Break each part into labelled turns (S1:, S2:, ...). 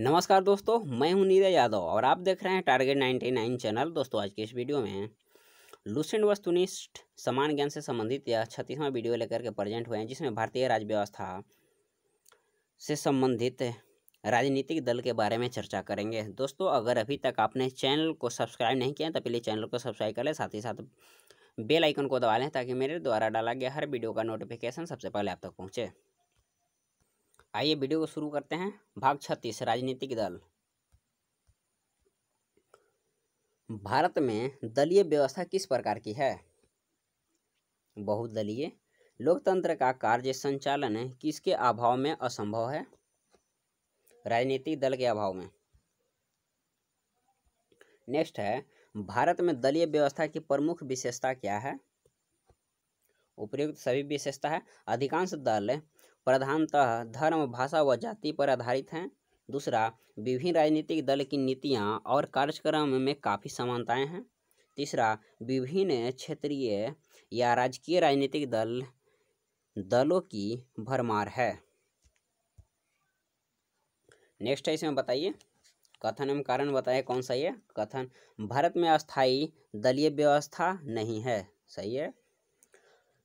S1: नमस्कार दोस्तों मैं हूं नीरज यादव और आप देख रहे हैं टारगेट नाइन चैनल दोस्तों आज के इस वीडियो में लूसेंट वस्तुनिष्ठ समान ज्ञान से संबंधित यह छत्तीसवां वीडियो लेकर के प्रेजेंट हुए हैं जिसमें भारतीय राज्य व्यवस्था से संबंधित राजनीतिक दल के बारे में चर्चा करेंगे दोस्तों अगर अभी तक आपने चैनल को सब्सक्राइब नहीं किया है तो पहले चैनल को सब्सक्राइब कर लें साथ ही साथ बेल आइकन को दबा लें ताकि मेरे द्वारा डाला गया हर वीडियो का नोटिफिकेशन सबसे पहले आप तक पहुँचे आइए वीडियो को शुरू करते हैं भाग छत्तीस राजनीतिक दल भारत में दलीय व्यवस्था किस प्रकार की है बहुदलीय लोकतंत्र का कार्य संचालन किसके अभाव में असंभव है राजनीतिक दल के अभाव में नेक्स्ट है भारत में दलीय व्यवस्था की प्रमुख विशेषता क्या है उपयुक्त सभी विशेषता है अधिकांश दल प्रधानतः धर्म भाषा व जाति पर आधारित हैं दूसरा विभिन्न राजनीतिक दल की नीतियाँ और कार्यक्रम में काफ़ी समानताएँ हैं तीसरा विभिन्न क्षेत्रीय या राजकीय राजनीतिक दल दलों की भरमार है नेक्स्ट है इसमें बताइए कथन एवं कारण बताए कौन सा है कथन भारत में अस्थाई दलीय व्यवस्था नहीं है सही है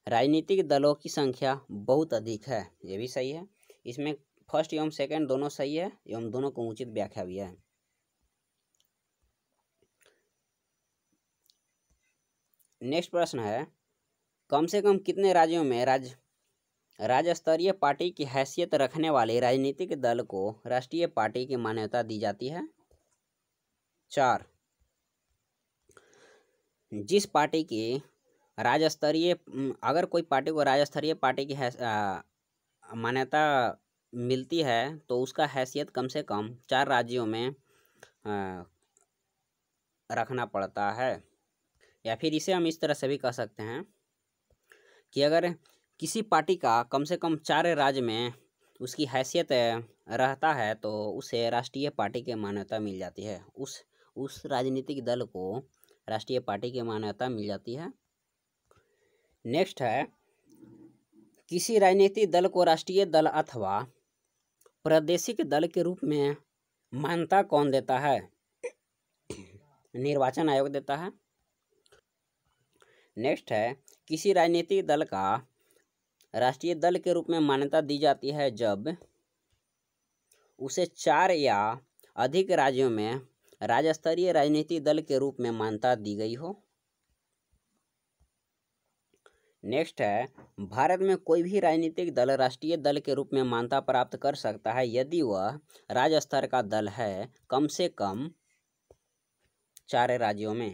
S1: राजनीतिक दलों की संख्या बहुत अधिक है ये भी सही है इसमें फर्स्ट एवं सेकंड दोनों सही है एवं दोनों को उचित व्याख्या भी है नेक्स्ट प्रश्न है कम से कम कितने राज्यों में राज्य राज्य स्तरीय पार्टी की हैसियत रखने वाले राजनीतिक दल को राष्ट्रीय पार्टी की मान्यता दी जाती है चार जिस पार्टी की राज्य स्तरीय अगर कोई पार्टी को राज्य स्तरीय पार्टी की मान्यता मिलती है तो उसका हैसियत कम से कम चार राज्यों में आ, रखना पड़ता है या फिर इसे हम इस तरह से भी कह सकते हैं कि अगर किसी पार्टी का कम से कम चार राज्य में उसकी हैसियत रहता है तो उसे राष्ट्रीय पार्टी की मान्यता मिल जाती है उस उस राजनीतिक दल को राष्ट्रीय पार्टी की मान्यता मिल जाती है नेक्स्ट है किसी राजनीतिक दल को राष्ट्रीय दल अथवा प्रादेशिक दल के रूप में मान्यता कौन देता है निर्वाचन आयोग देता है नेक्स्ट है किसी राजनीतिक दल का राष्ट्रीय दल के रूप में मान्यता दी जाती है जब उसे चार या अधिक राज्यों में राज्य स्तरीय राजनीतिक दल के रूप में मान्यता दी गई हो नेक्स्ट है भारत में कोई भी राजनीतिक दल राष्ट्रीय दल के रूप में मान्यता प्राप्त कर सकता है यदि वह राज्य स्तर का दल है कम से कम चार राज्यों में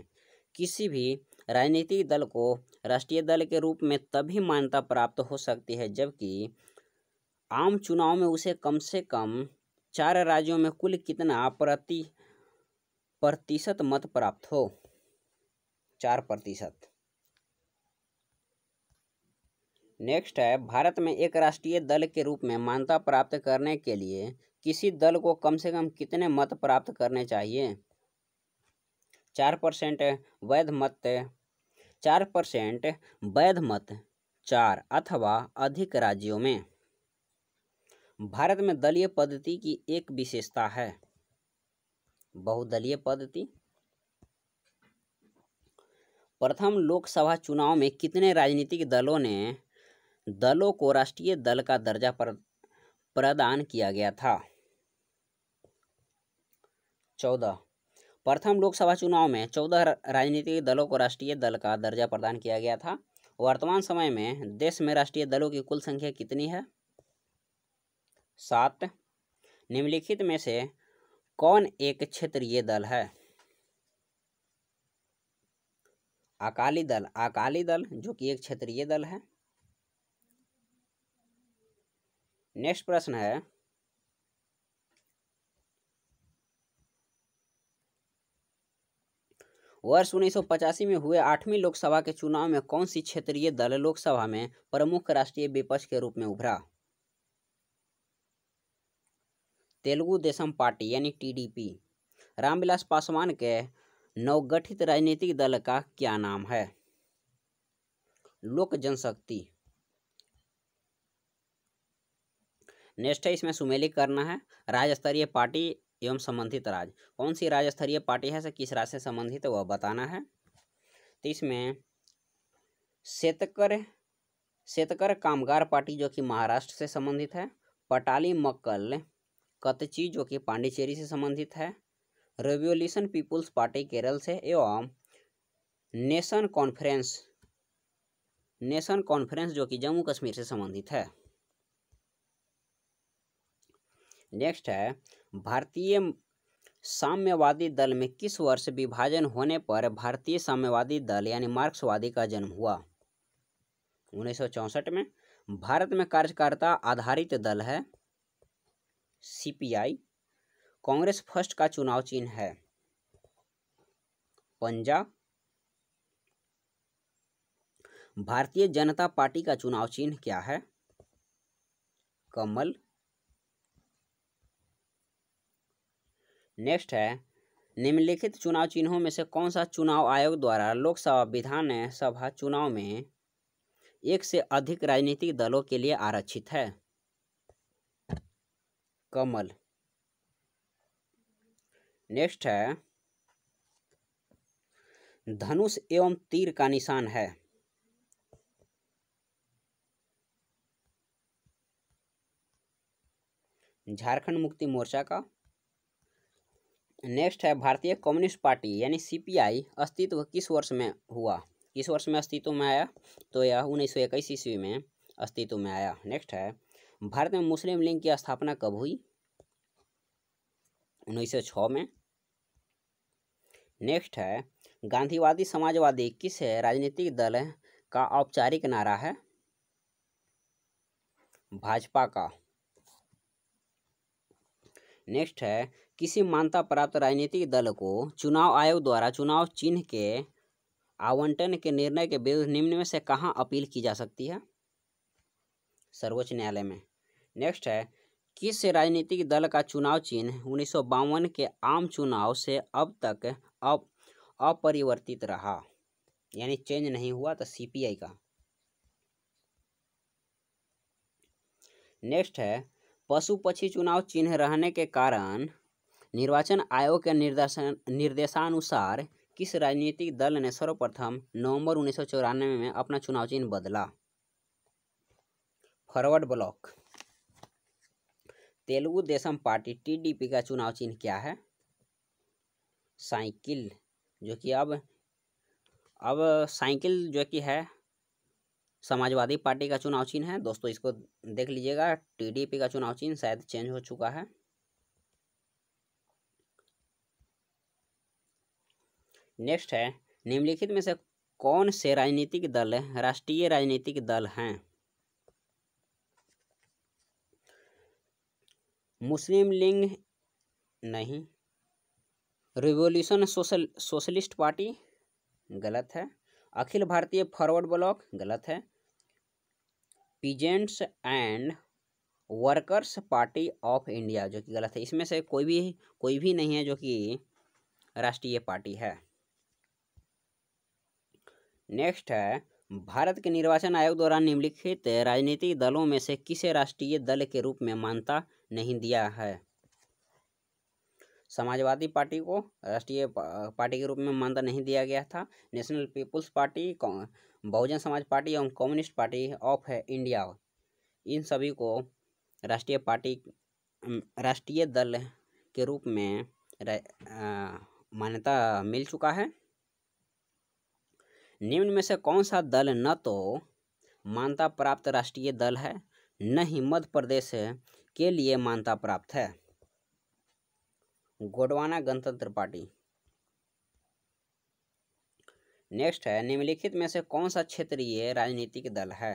S1: किसी भी राजनीतिक दल को राष्ट्रीय दल के रूप में तभी मान्यता प्राप्त हो सकती है जबकि आम चुनाव में उसे कम से कम चार राज्यों में कुल कितना प्रति प्रतिशत मत प्राप्त हो चार प्रतिशत नेक्स्ट है भारत में एक राष्ट्रीय दल के रूप में मान्यता प्राप्त करने के लिए किसी दल को कम से कम कितने मत प्राप्त करने चाहिए चार परसेंट वैध मत चार परसेंट वैध मत चार अथवा अधिक राज्यों में भारत में दलीय पद्धति की एक विशेषता है बहुदलीय पद्धति प्रथम लोकसभा चुनाव में कितने राजनीतिक दलों ने दलों को राष्ट्रीय दल का दर्जा प्रदान किया गया था चौदह प्रथम लोकसभा चुनाव में चौदह राजनीतिक दलों को राष्ट्रीय दल का दर्जा प्रदान किया गया था वर्तमान समय में देश में राष्ट्रीय दलों की कुल संख्या कितनी है सात निम्नलिखित में से कौन एक क्षेत्रीय दल है अकाली दल अकाली दल जो कि एक क्षेत्रीय दल है नेक्स्ट प्रश्न है वर्ष उन्नीस में हुए आठवीं लोकसभा के चुनाव में कौन सी क्षेत्रीय दल लोकसभा में प्रमुख राष्ट्रीय विपक्ष के रूप में उभरा तेलुगु देशम पार्टी यानी टीडीपी रामविलास पासवान के नवगठित राजनीतिक दल का क्या नाम है लोक जनशक्ति नेक्स्ट है इसमें सुमेलिक करना है राज्य स्तरीय पार्टी एवं संबंधित राज्य कौन सी राज्य स्तरीय पार्टी है से किस राज्य से संबंधित है वह बताना है तो इसमें शेतकर शेतकर कामगार पार्टी जो कि महाराष्ट्र से संबंधित है पटाली मक्कल कतची जो कि पांडिचेरी से संबंधित है रेवोल्यूशन पीपुल्स पार्टी केरल से एवं नेशन कॉन्फ्रेंस नेशन कॉन्फ्रेंस जो कि जम्मू कश्मीर से संबंधित है नेक्स्ट है भारतीय साम्यवादी दल में किस वर्ष विभाजन होने पर भारतीय साम्यवादी दल यानी मार्क्सवादी का जन्म हुआ उन्नीस में भारत में कार्यकर्ता आधारित दल है सीपीआई कांग्रेस फर्स्ट का चुनाव चिन्ह है पंजाब भारतीय जनता पार्टी का चुनाव चिन्ह क्या है कमल नेक्स्ट है निम्नलिखित चुनाव चिन्हों में से कौन सा चुनाव आयोग द्वारा लोकसभा विधान सभा चुनाव में एक से अधिक राजनीतिक दलों के लिए आरक्षित है कमल नेक्स्ट है धनुष एवं तीर का निशान है झारखंड मुक्ति मोर्चा का नेक्स्ट है भारतीय कम्युनिस्ट पार्टी यानी सीपीआई अस्तित्व किस वर्ष में हुआ किस वर्ष में अस्तित्व में आया तो यह उन्नीस सौ इक्कीस ईस्वी में अस्तित्व में आया नेक्स्ट है भारत में मुस्लिम लीग की स्थापना कब हुई उन्नीस सौ छः में नेक्स्ट है गांधीवादी समाजवादी किस राजनीतिक दल का औपचारिक नारा है भाजपा का नेक्स्ट है किसी मान्यता प्राप्त राजनीतिक दल को चुनाव आयोग द्वारा चुनाव चिन्ह के आवंटन के निर्णय के विरुद्ध निम्न में से कहाँ अपील की जा सकती है सर्वोच्च न्यायालय में नेक्स्ट है किस राजनीतिक दल का चुनाव चिन्ह उन्नीस के आम चुनाव से अब तक अप अपरिवर्तित रहा यानी चेंज नहीं हुआ तो सीपीआई का नेक्स्ट है पशु पक्षी चुनाव चिन्ह रहने के कारण निर्वाचन आयोग के निर्देशन निर्देशानुसार किस राजनीतिक दल ने सर्वप्रथम नवंबर उन्नीस में अपना चुनाव चिन्ह बदला forward bloc Telugu Desam party TDP का चुनाव चिन्ह क्या है साइकिल जो कि अब अब साइकिल जो कि है समाजवादी पार्टी का चुनाव चिन्ह है दोस्तों इसको देख लीजिएगा टीडीपी का चुनाव चिन्ह शायद चेंज हो चुका है नेक्स्ट है निम्नलिखित में से कौन से राजनीतिक दल राष्ट्रीय राजनीतिक दल हैं मुस्लिम लीग नहीं रिवोल्यूशन सोशल सोशलिस्ट पार्टी गलत है अखिल भारतीय फॉरवर्ड ब्लॉक गलत है peasants and workers party of India जो कि गलत है इसमें से कोई भी कोई भी नहीं है जो कि राष्ट्रीय पार्टी है नेक्स्ट है भारत के निर्वाचन आयोग द्वारा निम्नलिखित राजनीतिक दलों में से किसे राष्ट्रीय दल के रूप में मान्यता नहीं दिया है समाजवादी पार्टी को राष्ट्रीय पार्टी के रूप में मान्यता नहीं दिया गया था नेशनल पीपुल्स पार्टी बहुजन समाज पार्टी एवं कम्युनिस्ट पार्टी ऑफ इंडिया इन सभी को राष्ट्रीय पार्टी राष्ट्रीय दल के रूप में मान्यता मिल चुका है निम्न में से कौन सा दल न तो मान्यता प्राप्त राष्ट्रीय दल है न ही मध्य प्रदेश के लिए मान्यता प्राप्त है गोडवाना गणतंत्र पार्टी नेक्स्ट है निम्नलिखित में से कौन सा क्षेत्रीय राजनीतिक दल है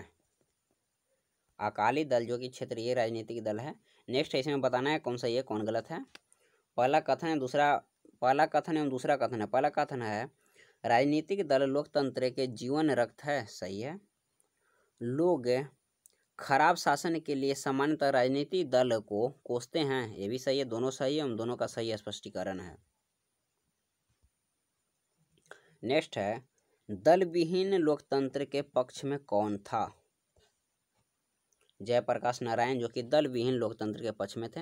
S1: अकाली दल जो कि क्षेत्रीय राजनीतिक दल है नेक्स्ट है इसमें बताना है कौन सा ये कौन गलत है पहला कथन है दूसरा पहला कथन एवं दूसरा कथन है पहला कथन है राजनीतिक दल लोकतंत्र के जीवन रक्त है सही है लोग खराब शासन के लिए सामान्यतः राजनीतिक दल को कोसते हैं ये भी सही है दोनों सही है हम दोनों का सही स्पष्टीकरण है नेक्स्ट है दल विहीन लोकतंत्र के पक्ष में कौन था जयप्रकाश नारायण जो कि दल विहीन लोकतंत्र के पक्ष में थे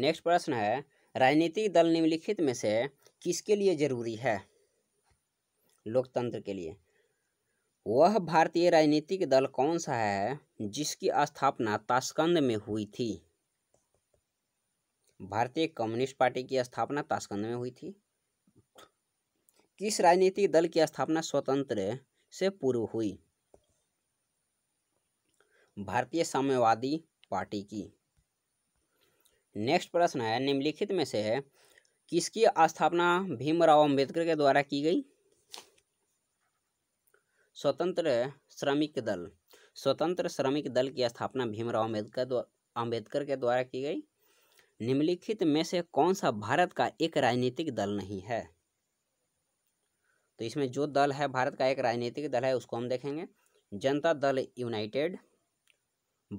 S1: नेक्स्ट प्रश्न है राजनीतिक दल निम्नलिखित में से किसके लिए जरूरी है लोकतंत्र के लिए वह भारतीय राजनीतिक दल कौन सा है जिसकी स्थापना ताशकंद में हुई थी भारतीय कम्युनिस्ट पार्टी की स्थापना ताशकंद में हुई थी किस राजनीतिक दल की स्थापना स्वतंत्र से पूर्व हुई भारतीय साम्यवादी पार्टी की नेक्स्ट प्रश्न है निम्नलिखित में से है किसकी स्थापना भीमराव अंबेडकर के द्वारा की गई स्वतंत्र श्रमिक दल स्वतंत्र श्रमिक दल की स्थापना भीमराव अंबेडकर अंबेडकर के द्वारा की गई निम्नलिखित में से कौन सा भारत का एक राजनीतिक दल नहीं है तो इसमें जो दल है भारत का एक राजनीतिक दल है उसको हम देखेंगे जनता दल यूनाइटेड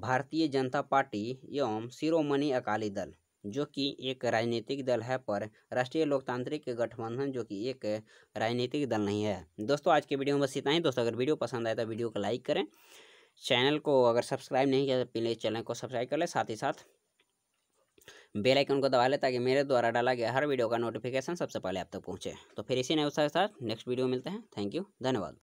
S1: भारतीय जनता पार्टी एवं शिरोमणि अकाली दल जो कि एक राजनीतिक दल है पर राष्ट्रीय लोकतांत्रिक गठबंधन जो कि एक राजनीतिक दल नहीं है दोस्तों आज के वीडियो में बस इतना ही दोस्तों अगर वीडियो पसंद आए तो वीडियो को लाइक करें चैनल को अगर सब्सक्राइब नहीं किया तो प्लीज़ चैनल को सब्सक्राइब कर लें साथ ही साथ बेल आइकन को दबा ले ताकि मेरे द्वारा डाला गया हर वीडियो का नोटिफिकेशन सबसे पहले आप तक पहुँचे तो फिर इसी नए उत्साह के साथ नेक्स्ट वीडियो मिलते हैं थैंक यू धन्यवाद